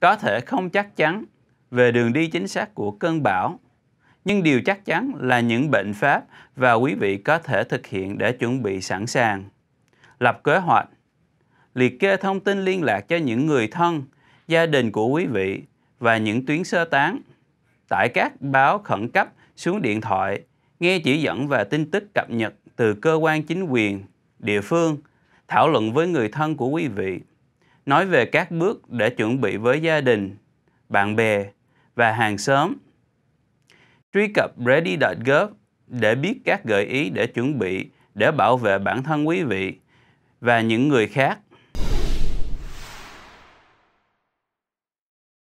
có thể không chắc chắn về đường đi chính xác của cơn bão, nhưng điều chắc chắn là những bệnh pháp và quý vị có thể thực hiện để chuẩn bị sẵn sàng. Lập kế hoạch, liệt kê thông tin liên lạc cho những người thân, gia đình của quý vị và những tuyến sơ tán. Tải các báo khẩn cấp xuống điện thoại, nghe chỉ dẫn và tin tức cập nhật từ cơ quan chính quyền, địa phương, thảo luận với người thân của quý vị nói về các bước để chuẩn bị với gia đình, bạn bè và hàng xóm. Truy cập ready.gov để biết các gợi ý để chuẩn bị để bảo vệ bản thân quý vị và những người khác